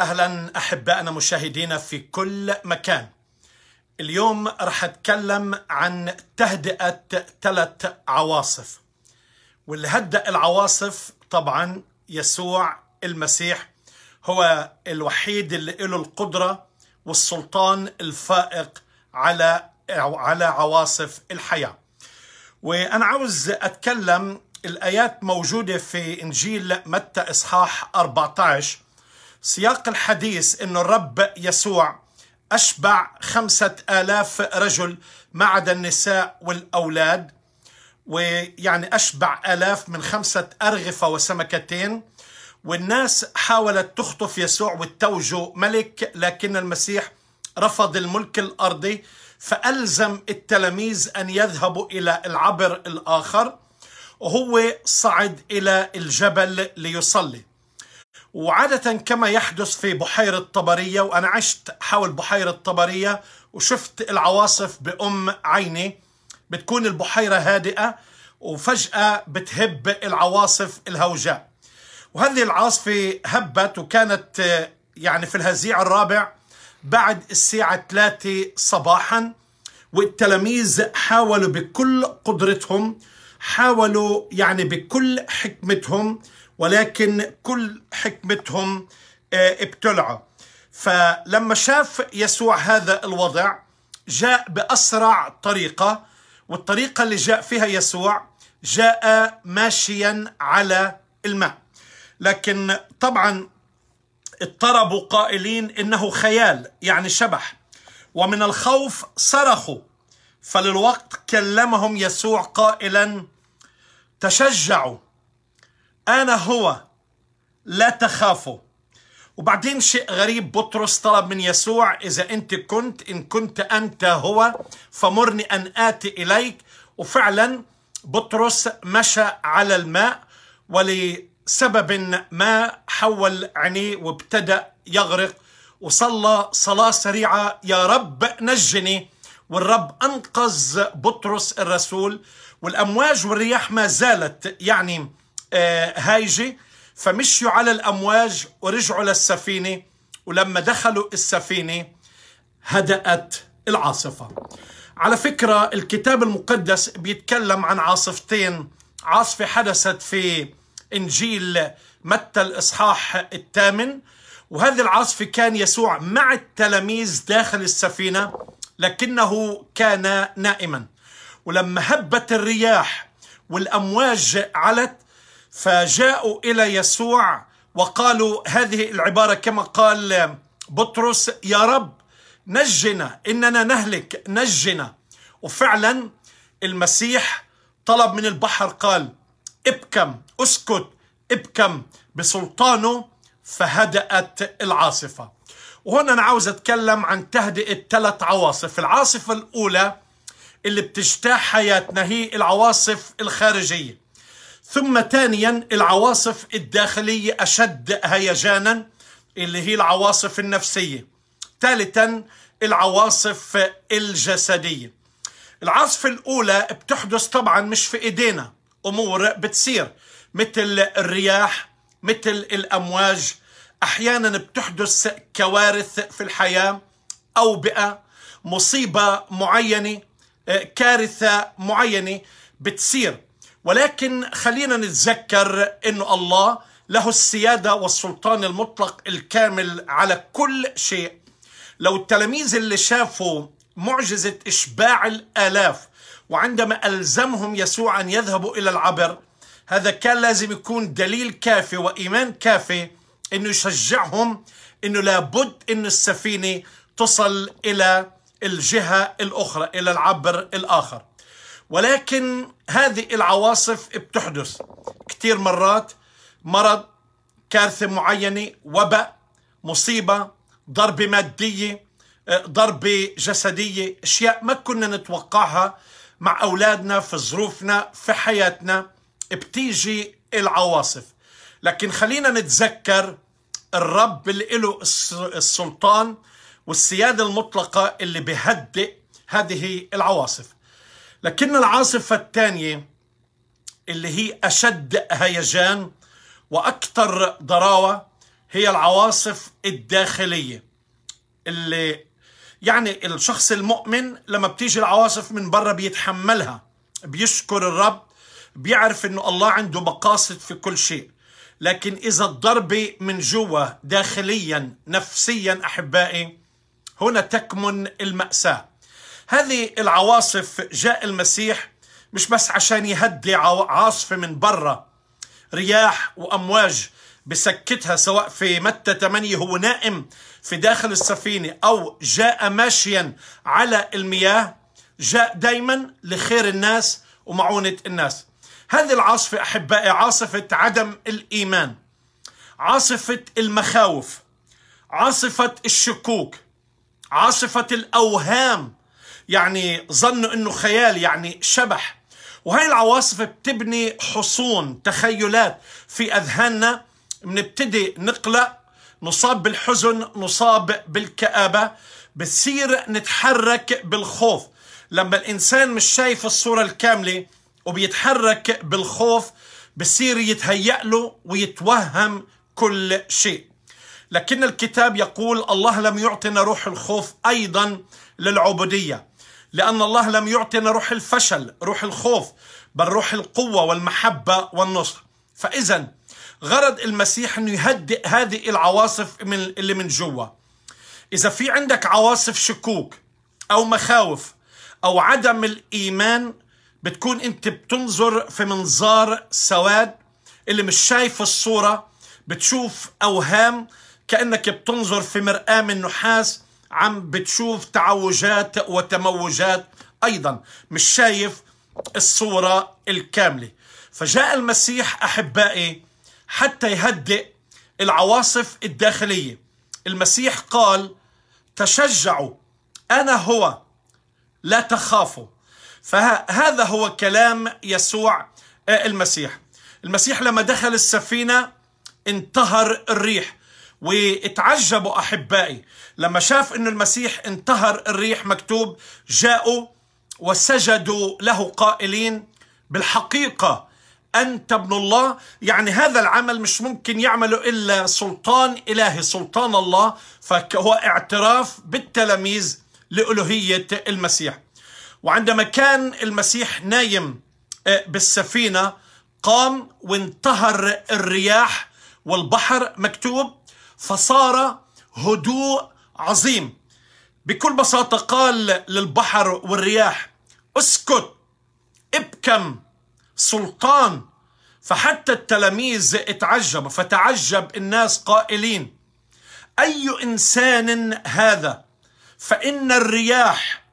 اهلا احبائنا مشاهدينا في كل مكان اليوم رح اتكلم عن تهدئه ثلاث عواصف واللي هدأ العواصف طبعا يسوع المسيح هو الوحيد اللي له القدره والسلطان الفائق على على عواصف الحياه وانا عاوز اتكلم الايات موجوده في انجيل متى اصحاح 14 سياق الحديث أن الرب يسوع أشبع خمسة آلاف رجل ما عدا النساء والأولاد ويعني أشبع آلاف من خمسة أرغفة وسمكتين والناس حاولت تخطف يسوع وتوجه ملك لكن المسيح رفض الملك الأرضي فألزم التلاميذ أن يذهبوا إلى العبر الآخر وهو صعد إلى الجبل ليصلي وعادة كما يحدث في بحيرة طبرية وأنا عشت حول بحيرة طبرية وشفت العواصف بأم عيني بتكون البحيرة هادئة وفجأة بتهب العواصف الهوجاء وهذه العاصفة هبت وكانت يعني في الهزيع الرابع بعد الساعة 3 صباحا والتلاميذ حاولوا بكل قدرتهم حاولوا يعني بكل حكمتهم ولكن كل حكمتهم آه، ابتلعوا فلما شاف يسوع هذا الوضع جاء بأسرع طريقة والطريقة اللي جاء فيها يسوع جاء ماشيا على الماء لكن طبعا اضطربوا قائلين إنه خيال يعني شبح ومن الخوف صرخوا فللوقت كلمهم يسوع قائلا تشجعوا أنا هو لا تخافوا وبعدين شيء غريب بطرس طلب من يسوع إذا أنت كنت إن كنت أنت هو فمرني أن آتي إليك وفعلا بطرس مشى على الماء ولسبب ما حول عينيه وابتدأ يغرق وصلى صلاة سريعة يا رب نجني والرب أنقذ بطرس الرسول والأمواج والرياح ما زالت يعني آه، هايجة فمشوا على الأمواج ورجعوا للسفينة ولما دخلوا السفينة هدأت العاصفة على فكرة الكتاب المقدس بيتكلم عن عاصفتين عاصفة حدثت في إنجيل متى الإصحاح الثامن وهذه العاصفة كان يسوع مع التلاميذ داخل السفينة لكنه كان نائما ولما هبت الرياح والأمواج علت فجاءوا إلى يسوع وقالوا هذه العبارة كما قال بطرس يا رب نجنا إننا نهلك نجنا وفعلا المسيح طلب من البحر قال ابكم اسكت ابكم بسلطانه فهدأت العاصفة وهنا أنا عاوز أتكلم عن تهدئة ثلاث عواصف العاصفة الأولى اللي بتجتاح حياتنا هي العواصف الخارجية ثم ثانيا العواصف الداخلية أشد هيجانا اللي هي العواصف النفسية ثالثا العواصف الجسدية العاصفة الأولى بتحدث طبعا مش في إيدينا أمور بتصير مثل الرياح مثل الأمواج أحيانا بتحدث كوارث في الحياة أوبئة مصيبة معينة آه، كارثة معينة بتصير ولكن خلينا نتذكر أن الله له السيادة والسلطان المطلق الكامل على كل شيء لو التلاميذ اللي شافوا معجزة إشباع الآلاف وعندما ألزمهم يسوع أن يذهبوا إلى العبر هذا كان لازم يكون دليل كافي وإيمان كافي أنه يشجعهم أنه لابد أن السفينة تصل إلى الجهة الأخرى إلى العبر الآخر ولكن هذه العواصف بتحدث كثير مرات مرض كارثة معينة وباء مصيبة ضربة مادية آه، ضربة جسدية أشياء ما كنا نتوقعها مع أولادنا في ظروفنا في حياتنا بتيجي العواصف لكن خلينا نتذكر الرب اللي له السلطان والسيادة المطلقة اللي بيهدئ هذه العواصف لكن العاصفة الثانية اللي هي أشد هيجان وأكثر ضراوة هي العواصف الداخلية اللي يعني الشخص المؤمن لما بتيجي العواصف من برا بيتحملها بيشكر الرب بيعرف انه الله عنده مقاصد في كل شيء لكن اذا الضربة من جوا داخليا نفسيا احبائي هنا تكمن المأساة هذه العواصف جاء المسيح مش بس عشان يهدي عاصفة من برا رياح وأمواج بسكتها سواء في متى 8 هو نائم في داخل السفينة أو جاء ماشيا على المياه جاء دايما لخير الناس ومعونة الناس هذه العاصفة أحبائي عاصفة عدم الإيمان عاصفة المخاوف عاصفة الشكوك عاصفة الأوهام يعني ظنوا انه خيال يعني شبح وهي العواصف بتبني حصون تخيلات في اذهاننا بنبتدي نقلق نصاب بالحزن نصاب بالكآبة بتصير نتحرك بالخوف لما الإنسان مش شايف الصورة الكاملة وبيتحرك بالخوف بصير يتهيأ له ويتوهم كل شيء لكن الكتاب يقول الله لم يعطنا روح الخوف أيضا للعبودية لأن الله لم يعطينا روح الفشل روح الخوف بل روح القوة والمحبة والنصر فإذا غرض المسيح أنه يهدئ هذه العواصف من اللي من جوا إذا في عندك عواصف شكوك أو مخاوف أو عدم الإيمان بتكون أنت بتنظر في منظار سواد اللي مش شايف الصورة بتشوف أوهام كأنك بتنظر في مرآة من نحاس عم بتشوف تعوجات وتموجات أيضا مش شايف الصورة الكاملة فجاء المسيح أحبائي حتى يهدئ العواصف الداخلية المسيح قال تشجعوا أنا هو لا تخافوا فهذا هو كلام يسوع آه، المسيح المسيح لما دخل السفينة انتهر الريح واتعجبوا أحبائي لما شاف أن المسيح انتهر الريح مكتوب جاءوا وسجدوا له قائلين بالحقيقة أنت ابن الله يعني هذا العمل مش ممكن يعمله إلا سلطان إلهي سلطان الله فهو اعتراف بالتلاميذ لألوهية المسيح وعندما كان المسيح نايم آه، بالسفينة قام وانتهر الرياح والبحر مكتوب فصار هدوء عظيم بكل بساطة قال للبحر والرياح اسكت ابكم سلطان فحتى التلاميذ اتعجب فتعجب الناس قائلين أي إنسان هذا فإن الرياح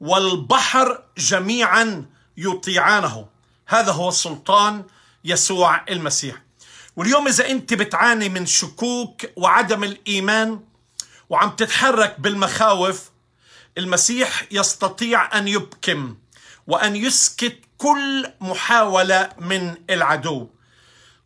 والبحر جميعا يطيعانه هذا هو السلطان يسوع المسيح واليوم إذا أنت بتعاني من شكوك وعدم الإيمان وعم تتحرك بالمخاوف المسيح يستطيع أن يبكم وأن يسكت كل محاولة من العدو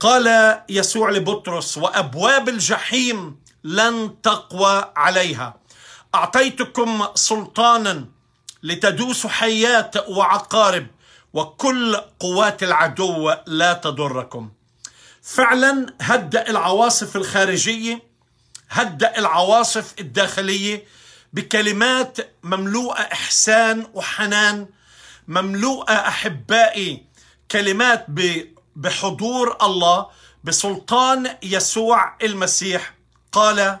قال يسوع لبطرس وأبواب الجحيم لن تقوى عليها أعطيتكم سلطانا لتدوسوا حيات وعقارب وكل قوات العدو لا تضركم فعلا هدأ العواصف الخارجية هدأ العواصف الداخلية بكلمات مملوءة إحسان وحنان مملوءة أحبائي كلمات بحضور الله بسلطان يسوع المسيح قال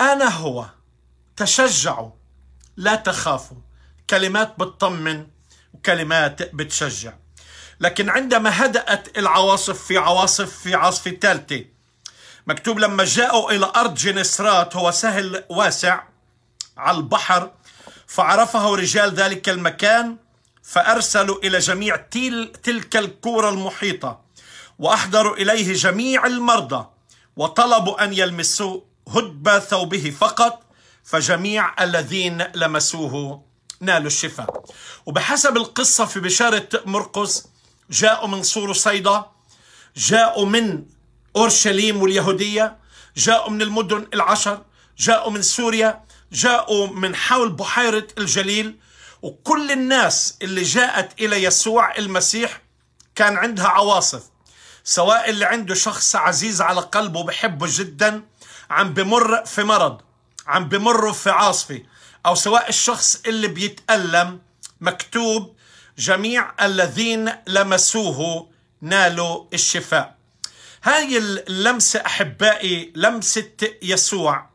أنا هو تشجعوا لا تخافوا كلمات بتطمن وكلمات بتشجع لكن عندما هدأت العواصف في عواصف في عاصفة ثالثة مكتوب لما جاءوا إلى أرض جنسرات هو سهل واسع على البحر فعرفه رجال ذلك المكان فأرسلوا إلى جميع تلك الكورة المحيطة وأحضروا إليه جميع المرضى وطلبوا أن يلمسوا هدب ثوبه فقط فجميع الذين لمسوه نالوا الشفاء وبحسب القصة في بشارة مرقس جاءوا من صور صيدا جاءوا من أورشليم واليهودية جاءوا من المدن العشر جاءوا من سوريا جاءوا من حول بحيرة الجليل وكل الناس اللي جاءت إلى يسوع المسيح كان عندها عواصف سواء اللي عنده شخص عزيز على قلبه بحبه جدا عم بمر في مرض عم بمر في عاصفة أو سواء الشخص اللي بيتألم مكتوب جميع الذين لمسوه نالوا الشفاء هاي اللمسة أحبائي لمسة يسوع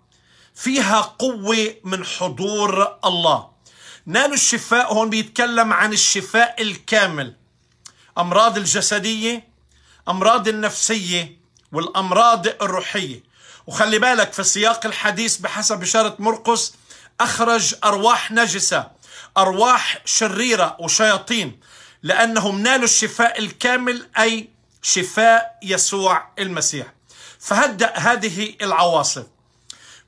فيها قوة من حضور الله نالوا الشفاء هون بيتكلم عن الشفاء الكامل أمراض الجسدية أمراض النفسية والأمراض الروحية وخلي بالك في سياق الحديث بحسب إشارة مرقس أخرج أرواح نجسة أرواح شريرة وشياطين لأنهم نالوا الشفاء الكامل أي شفاء يسوع المسيح فهدأ هذه العواصف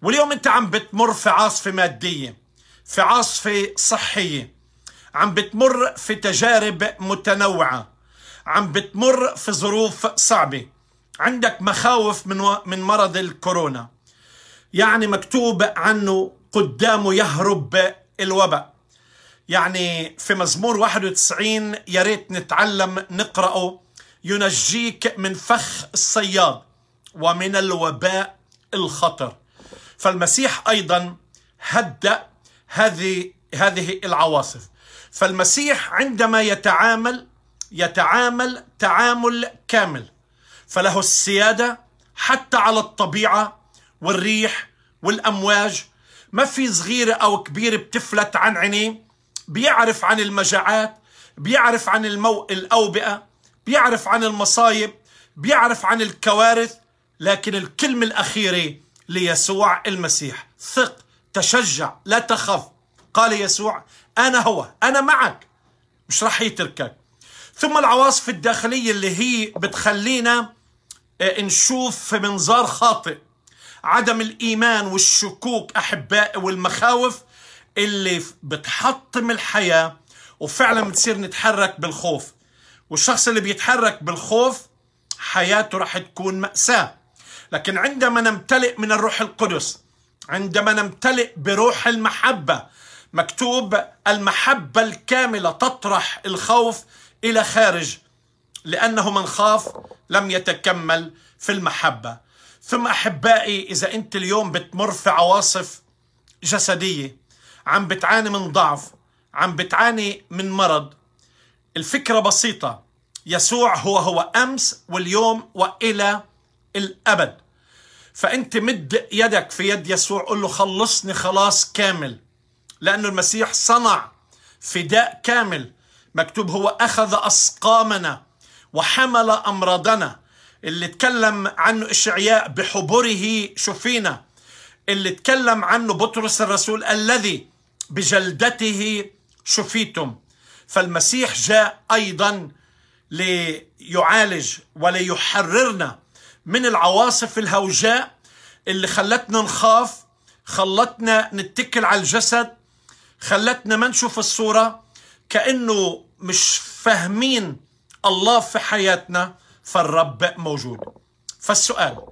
واليوم أنت عم بتمر في عاصفة مادية في عاصفة صحية عم بتمر في تجارب متنوعة عم بتمر في ظروف صعبة عندك مخاوف من, و... من مرض الكورونا يعني مكتوب عنه قدامه يهرب الوباء يعني في مزمور 91 يا ريت نتعلم نقرأه ينجيك من فخ الصياد ومن الوباء الخطر فالمسيح أيضا هدأ هذه هذه العواصف فالمسيح عندما يتعامل يتعامل تعامل كامل فله السيادة حتى على الطبيعة والريح والأمواج ما في صغيرة أو كبيرة بتفلت عن عينيه بيعرف عن المجاعات بيعرف عن المو... الأوبئة بيعرف عن المصايب بيعرف عن الكوارث لكن الكلمة الأخيرة ليسوع المسيح ثق تشجع لا تخف قال يسوع أنا هو أنا معك مش راح يتركك ثم العواصف الداخلية اللي هي بتخلينا آه، نشوف في منظار خاطئ عدم الإيمان والشكوك أحبائي والمخاوف اللي بتحطم الحياة وفعلا بتصير نتحرك بالخوف والشخص اللي بيتحرك بالخوف حياته رح تكون مأساة لكن عندما نمتلئ من الروح القدس عندما نمتلئ بروح المحبة مكتوب المحبة الكاملة تطرح الخوف إلى خارج لأنه من خاف لم يتكمل في المحبة ثم أحبائي إذا أنت اليوم بتمر في عواصف جسدية عم بتعاني من ضعف عم بتعاني من مرض الفكرة بسيطة يسوع هو هو أمس واليوم وإلى الأبد فأنت مد يدك في يد يسوع قل له خلصني خلاص كامل لأنه المسيح صنع فداء كامل مكتوب هو أخذ أسقامنا وحمل أمراضنا اللي تكلم عنه إشعياء بحبره شفينا اللي تكلم عنه بطرس الرسول الذي بجلدته شفيتم فالمسيح جاء ايضا ليعالج وليحررنا من العواصف الهوجاء اللي خلتنا نخاف خلتنا نتكل على الجسد خلتنا ما نشوف الصورة كأنه مش فاهمين الله في حياتنا فالرب موجود فالسؤال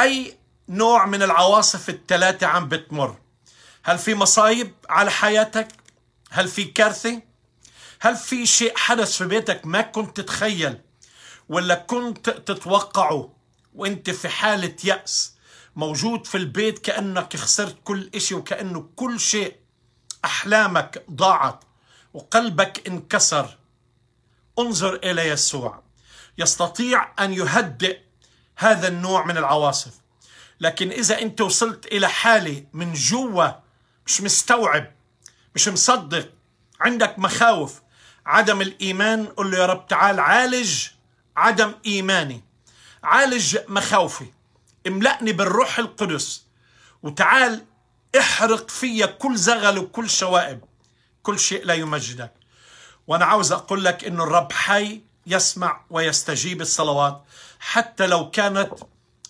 أي نوع من العواصف الثلاثة عم بتمر هل في مصايب على حياتك هل في كارثة هل في شيء حدث في بيتك ما كنت تتخيل ولا كنت تتوقعه وانت في حالة يأس موجود في البيت كأنك خسرت كل شيء وكأنه كل شيء أحلامك ضاعت وقلبك انكسر انظر إلى يسوع يستطيع أن يهدئ هذا النوع من العواصف لكن إذا أنت وصلت إلى حالة من جوا مش مستوعب مش مصدق عندك مخاوف عدم الإيمان قل له يا رب تعال عالج عدم إيماني عالج مخاوفي املأني بالروح القدس وتعال احرق فيا كل زغل وكل شوائب كل شيء لا يمجدك وأنا عاوز أقول لك إنه الرب حي يسمع ويستجيب الصلوات حتى لو كانت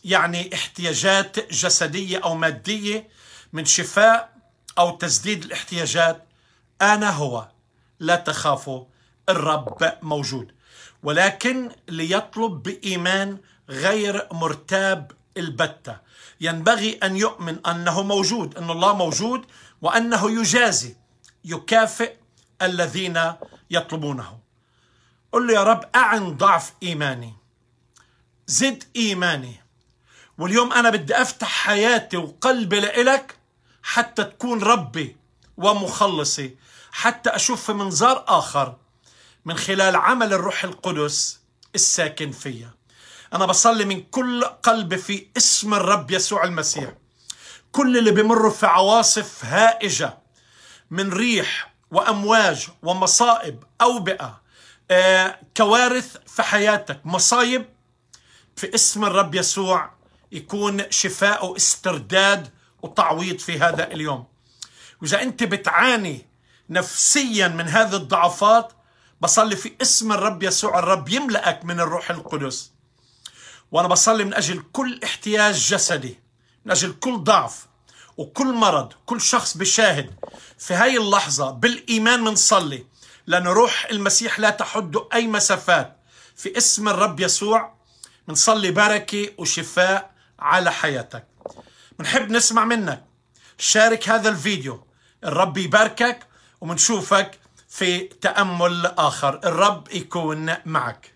يعني احتياجات جسدية أو مادية من شفاء أو تسديد الاحتياجات أنا هو لا تخافوا الرب موجود ولكن ليطلب بإيمان غير مرتاب البتة ينبغي أن يؤمن أنه موجود أن الله موجود وأنه يجازي يكافئ الذين يطلبونه قل له يا رب أعن ضعف إيماني زد إيماني واليوم أنا بدي أفتح حياتي وقلبي لإلك حتى تكون ربي ومخلصي حتى أشوف في منظار آخر من خلال عمل الروح القدس الساكن فيا أنا بصلي من كل قلب في اسم الرب يسوع المسيح كل اللي بمروا في عواصف هائجة من ريح وأمواج ومصائب أوبئة آه، كوارث في حياتك مصايب في اسم الرب يسوع يكون شفاء واسترداد وتعويض في هذا اليوم وإذا أنت بتعاني نفسيا من هذه الضعفات بصلي في اسم الرب يسوع الرب يملأك من الروح القدس وأنا بصلي من أجل كل احتياج جسدي من أجل كل ضعف وكل مرض كل شخص بشاهد في هاي اللحظة بالإيمان منصلي لأن روح المسيح لا تحد أي مسافات في اسم الرب يسوع منصلي بركة وشفاء على حياتك منحب نسمع منك شارك هذا الفيديو الرب يباركك ومنشوفك في تأمل آخر الرب يكون معك